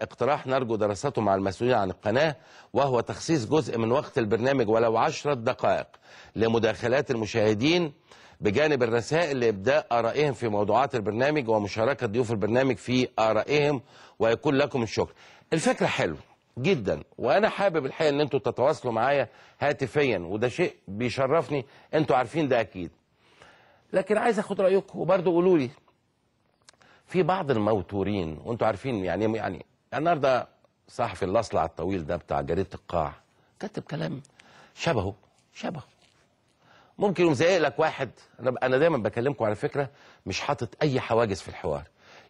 اقتراح نرجو دراسته مع المسؤولين عن القناة وهو تخصيص جزء من وقت البرنامج ولو عشرة دقائق لمداخلات المشاهدين بجانب الرسائل لإبداء آرائهم في موضوعات البرنامج ومشاركة ضيوف البرنامج في آرائهم ويكون لكم الشكر الفكرة حلوة جدا وانا حابب الحقيقه ان انتوا تتواصلوا معايا هاتفيا وده شيء بيشرفني انتوا عارفين ده اكيد لكن عايز اخد رايكم وبرضه قولوا لي في بعض الموتورين وانتوا عارفين يعني يعني يعني النهارده صحفي الاصلع الطويل ده بتاع جريده القاع كتب كلام شبهه شبهه ممكن يقوم زايق لك واحد انا انا دايما بكلمكم على فكره مش حاطط اي حواجز في الحوار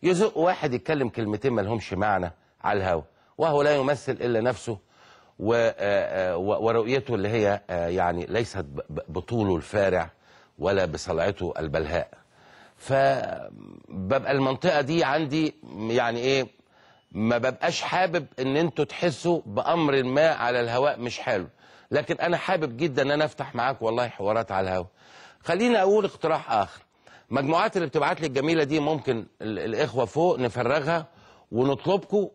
يزق واحد يتكلم كلمتين ما لهمش معنى على الهوا وهو لا يمثل الا نفسه و... آه، آه، ورؤيته اللي هي آه، يعني ليست بطوله الفارع ولا بصلعته البلهاء فببقى المنطقه دي عندي يعني ايه ما ببقاش حابب ان انتوا تحسوا بامر ما على الهواء مش حلو لكن انا حابب جدا ان انا افتح معاك والله حوارات على الهواء خليني اقول اقتراح اخر مجموعات اللي بتبعت لي الجميله دي ممكن الاخوه فوق نفرغها ونطلبكم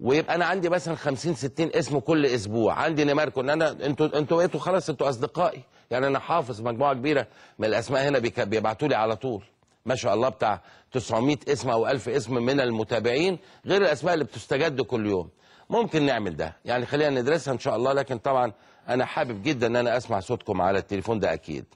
ويبقى انا عندي مثلا 50 60 اسم كل اسبوع عندي نماركو ان انا انتوا انتوا بقيتوا خلاص انتوا اصدقائي يعني انا حافظ مجموعه كبيره من الاسماء هنا بيبعتوا لي على طول ما شاء الله بتاع 900 اسم او 1000 اسم من المتابعين غير الاسماء اللي بتستجد كل يوم ممكن نعمل ده يعني خلينا ندرسها ان شاء الله لكن طبعا انا حابب جدا ان انا اسمع صوتكم على التليفون ده اكيد